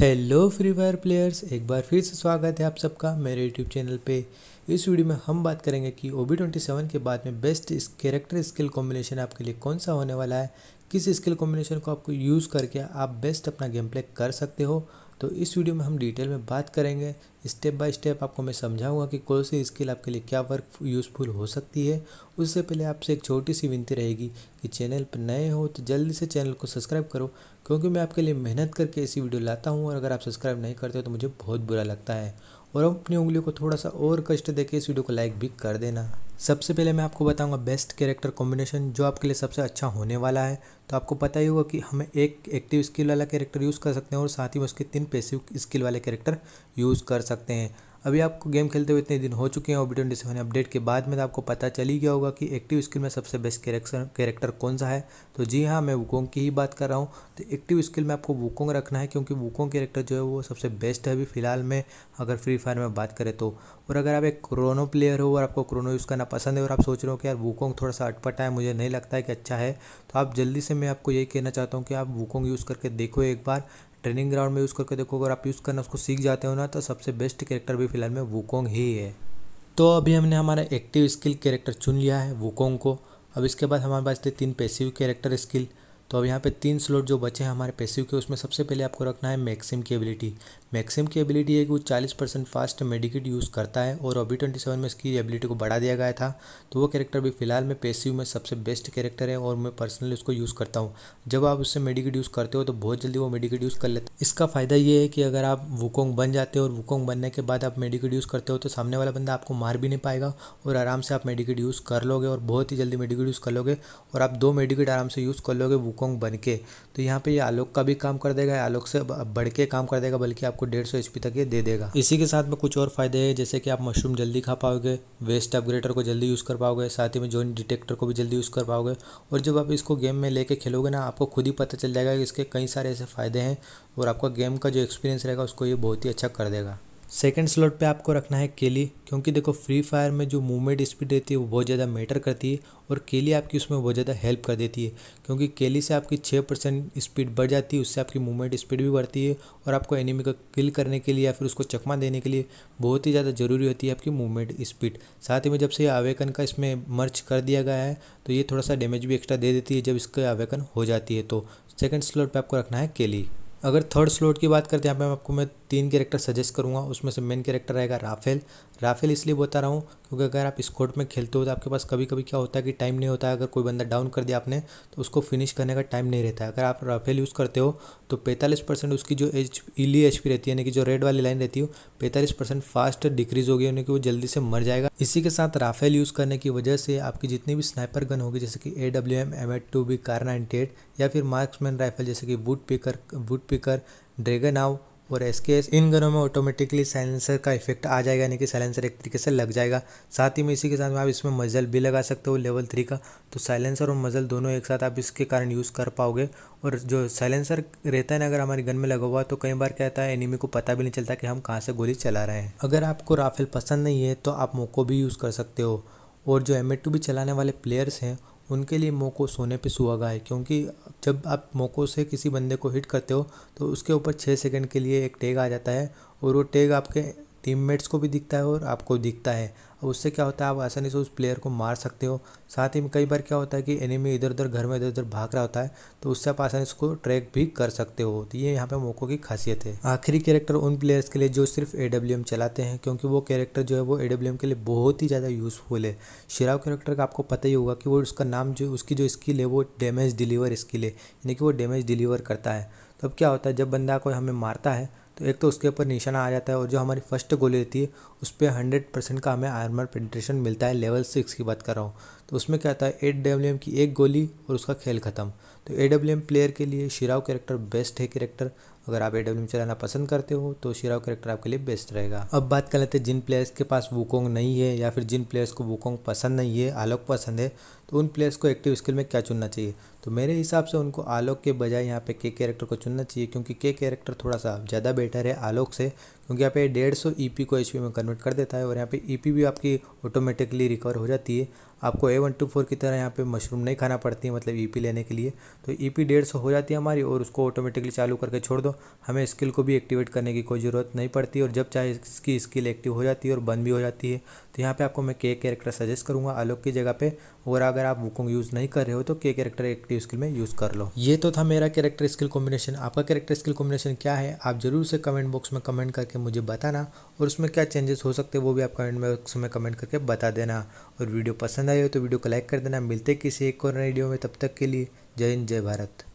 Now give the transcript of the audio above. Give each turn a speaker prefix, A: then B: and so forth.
A: hello free fire players एक बार फिर से स्वागत है आप सबका मेरे यूट्यूब चैनल पे इस वीडियो में हम बात करेंगे कि ओ बी ट्वेंटी सेवन के बाद में बेस्ट इस कैरेक्टर स्किल कॉम्बिनेशन आपके लिए कौन सा होने वाला है किस स्किल कॉम्बिनेशन को आपको यूज़ करके आप बेस्ट अपना गेम प्ले कर सकते हो तो इस वीडियो में हम डिटेल में बात करेंगे स्टेप बाय स्टेप आपको मैं समझाऊंगा कि कौन सी स्किल आपके लिए क्या वर्क यूज़फुल हो सकती है उससे पहले आपसे एक छोटी सी विनती रहेगी कि चैनल पर नए हो तो जल्दी से चैनल को सब्सक्राइब करो क्योंकि मैं आपके लिए मेहनत करके ऐसी वीडियो लाता हूँ और अगर आप सब्सक्राइब नहीं करते हो तो मुझे बहुत बुरा लगता है और अपनी उंगलियों को थोड़ा सा और कष्ट देके इस वीडियो को लाइक भी कर देना सबसे पहले मैं आपको बताऊंगा बेस्ट कैरेक्टर कॉम्बिनेशन जो आपके लिए सबसे अच्छा होने वाला है तो आपको पता ही होगा कि हमें एक एक्टिव स्किल वाला कैरेक्टर यूज़ कर सकते हैं और साथ ही में उसके तीन पैसिव स्किल वाले कैरेक्टर यूज़ कर सकते हैं अभी आपको गेम खेलते हुए इतने दिन हो चुके हैं ओबी ट्वेंटी सेवन अपडेट के बाद में तो आपको पता चल ही गया होगा कि एक्टिव स्किल में सबसे बेस्ट कैरेक्टर कैरेक्टर कौन सा है तो जी हाँ मैं वुकोंग की ही बात कर रहा हूँ तो एक्टिव स्किल में आपको वुकोंग रखना है क्योंकि वुकोंग कैरेक्टर जो है वो सबसे बेस्ट है अभी फिलहाल में अगर फ्री फायर में बात करें तो और अगर आप एक क्रोनो प्लेयर हो और आपको क्रोनो यूज़ करना पसंद है और आप सोच रहे हो कि यार वुकोंग थोड़ा सा अटपटा है मुझे नहीं लगता है कि अच्छा है तो आप जल्दी से मैं आपको यही कहना चाहता हूँ कि आप वुकोंग यूज़ करके देखो एक बार ट्रेनिंग ग्राउंड में यूज़ करके देखो अगर आप यूज़ करना उसको सीख जाते हो ना तो सबसे बेस्ट कैरेक्टर भी फिलहाल में वुकोंग ही है तो अभी हमने हमारा एक्टिव स्किल कैरेक्टर चुन लिया है वुकोंग को अब इसके बाद हमारे पास थे तीन पैसिव कैरेक्टर स्किल तो अब यहाँ पे तीन स्लॉट जो बचे हैं हमारे पैसिव के उसमें सबसे पहले आपको रखना है मैक्सिम की एबिलिटी मैक्सिम की एबिलिटी है कि वो चालीस परसेंट फास्ट मेडिकेट यूज़ करता है और अभी ट्वेंटी सेवन में इसकी एबिलिटी को बढ़ा दिया गया था तो वो कैरेक्टर भी फिलहाल में पैसिव में सबसे बेस्ट कैरेक्टर है और मैं पर्सनली उसको यूज़ करता हूँ जब आप उससे मेडिकेट यूज़ करते हो तो बहुत जल्दी वो मेडिकेट यूज़ कर लेते इसका फ़ायदा ये है कि अगर आप वुकोंग बन जाते हो और वुकोंग बनने के बाद आप मेडिकेट यूज़ करते हो तो सामने वाला बंदा आपको मार भी नहीं पाएगा और आराम से आप मेडिकेट यूज़ कर लोगे और बहुत ही जल्दी मेडिकेट यूज़ कर लोगे और आप दो मेडिकेट आराम से यूज़ कर लोगे वुकोंग होंगकोंग बन के तो यहाँ पे ये आलोक का भी काम कर देगा आलोक से बढ़ के काम कर देगा बल्कि आपको डेढ़ सौ तक ये दे देगा इसी के साथ में कुछ और फायदे हैं जैसे कि आप मशरूम जल्दी खा पाओगे वेस्ट अपग्रेडर को जल्दी यूज़ कर पाओगे साथ ही में जोन डिटेक्टर को भी जल्दी यूज़ कर पाओगे और जब आप इसको गेम में लेके खेलोगे ना आपको खुद ही पता चल जाएगा कि इसके कई सारे ऐसे फ़ायदे हैं और आपका गेम का जो एक्सपीरियंस रहेगा उसको ये बहुत ही अच्छा कर देगा सेकेंड स्लॉट पे आपको रखना है केली क्योंकि देखो फ्री फायर में जो मूवमेंट स्पीड रहती है वो बहुत ज़्यादा मैटर करती है और केली आपकी उसमें बहुत ज़्यादा हेल्प कर देती है क्योंकि केली से आपकी छः परसेंट स्पीड बढ़ जाती है उससे आपकी मूवमेंट स्पीड भी बढ़ती है और आपको एनिमी को किल करने के लिए या फिर उसको चकमा देने के लिए बहुत ही ज़्यादा ज़रूरी होती है आपकी मूवमेंट स्पीड साथ ही में जब से आवेकन का इसमें मर्च कर दिया गया है तो ये थोड़ा सा डैमेज भी एक्स्ट्रा दे देती है जब इसका आवेकन हो जाती है तो सेकेंड स्लॉट पर आपको रखना है केली अगर थर्ड स्लॉट की बात करते हैं यहाँ पर आपको मैं तीन कैरेक्टर सजेस्ट करूँगा उसमें से मेन कैरेक्टर रहेगा राफेल राफेल इसलिए बता रहा हूँ क्योंकि अगर आप स्कोर्ट में खेलते हो तो आपके पास कभी कभी क्या होता है कि टाइम नहीं होता है अगर कोई बंदा डाउन कर दिया आपने तो उसको फिनिश करने का टाइम नहीं रहता है अगर आप राफेल यूज़ करते हो तो पैंतालीस परसेंट उसकी जो एच इली एच पी रहती है यानी कि जो रेड वाली लाइन रहती है पैंतालीस परसेंट फास्ट डिक्रीज होगी यानी कि वो जल्दी से मर जाएगा इसी के साथ राफेल यूज़ करने की वजह से आपकी जितनी भी स्नाइपर गन होगी जैसे कि A W M M eight two B Kar ninety eight या फिर मार्क्समैन राइफल जैसे कि woodpecker woodpecker dragon आव और एस के एस इन गनों में ऑटोमेटिकली साइलेंसर का इफेक्ट आ जाएगा यानी कि साइलेंसर एक तरीके से लग जाएगा साथ ही में इसी के साथ में आप इसमें मजल भी लगा सकते हो लेवल थ्री का तो साइलेंसर और मजल दोनों एक साथ आप इसके कारण यूज़ कर पाओगे और जो साइलेंसर रहता है ना अगर हमारे गन में लगा हुआ तो कई बार कहता है एनिमी को पता भी नहीं चलता कि हम कहाँ से गोली चला रहे हैं अगर आपको राफेल पसंद नहीं है तो आप मोको भी यूज़ कर सकते हो और जो एम भी चलाने वाले प्लेयर्स हैं उनके लिए मोको सोने पे सुहागा है क्योंकि जब आप मोको से किसी बंदे को हिट करते हो तो उसके ऊपर छः सेकंड के लिए एक टैग आ जाता है और वो टैग आपके टीममेट्स को भी दिखता है और आपको दिखता है उससे क्या होता है आप आसानी से उस प्लेयर को मार सकते हो साथ ही में कई बार क्या होता है कि एनिमी इधर उधर घर में इधर उधर भाग रहा होता है तो उससे आप आसानी से उसको ट्रैक भी कर सकते हो तो ये यहाँ पे मोको की खासियत है आखिरी कैरेक्टर उन प्लेयर्स के लिए जो सिर्फ ए चलाते हैं क्योंकि वो कैरेक्टर जो है वो ए के लिए बहुत ही ज़्यादा यूज़फुल है शिराव कैरेक्टर का आपको पता ही होगा कि वो उसका नाम जो उसकी जो स्किल है वो डैमेज डिलीवर स्किल है यानी कि वो डैमेज डिलीवर करता है तब तो क्या होता है जब बंदा कोई हमें मारता है तो एक तो उसके ऊपर निशाना आ जाता है और जो हमारी फर्स्ट गोली रहती है उस पर हंड्रेड परसेंट का हमें आर्मर पेंट्रेशन मिलता है लेवल सिक्स की बात कर रहा हूँ तो उसमें क्या आता है एट डब्ल्यू की एक गोली और उसका खेल ख़त्म तो ए डब्ल्यू एम प्लेयर के लिए शिराव कैरेक्टर बेस्ट है कैरेक्टर अगर आप ए डब्ल्यू एम चलाना पसंद करते हो तो शिराव कैरेक्टर आपके लिए बेस्ट रहेगा अब बात कर लेते हैं जिन प्लेयर्स के पास वुकोंग नहीं है या फिर जिन प्लेयर्स को वुकोंग पसंद नहीं है आलोक पसंद है तो उन प्लेयर्स को एक्टिव स्किल में क्या चुनना चाहिए तो मेरे हिसाब से उनको आलोक के बजाय यहाँ पे के कैरेक्टर को चुनना चाहिए क्योंकि के कैरेक्टर थोड़ा सा ज़्यादा बेटर है आलोक से क्योंकि यहाँ पे डेढ़ सौ ई e को एच में कन्वर्ट कर देता है और यहाँ पे ई e भी आपकी ऑटोमेटिकली रिकवर हो जाती है आपको ए वन टू फोर की तरह यहाँ पे मशरूम नहीं खाना पड़ती है मतलब ई e लेने के लिए तो ई पी डेढ़ सौ हो जाती है हमारी और उसको ऑटोमेटिकली चालू करके छोड़ दो हमें स्किल को भी एक्टिवेट करने की कोई ज़रूरत नहीं पड़ती और जब चाहे इसकी स्किल एक्टिव हो जाती है और बंद भी हो जाती है तो यहाँ पर आपको मैं के कैरेक्टर सजेस्ट करूँगा आलोक की जगह पर और अगर आप वुकोंग यूज़ नहीं कर रहे हो तो के कैरेक्टर एक्टिव स्किल में यूज़ कर लो ये तो था मेरा कैरेक्टर स्किल कॉम्बिनेशन आपका कैरेक्टर स्किल कॉम्बिनेशन क्या है आप जरूर से कमेंट बॉक्स में कमेंट करके मुझे बताना और उसमें क्या चेंजेस हो सकते हैं वो भी आप कमेंट बॉक्स में कमेंट करके बता देना और वीडियो पसंद आई हो तो वीडियो को लाइक कर देना मिलते किसी एक और वीडियो में तब तक के लिए जय हिंद जय भारत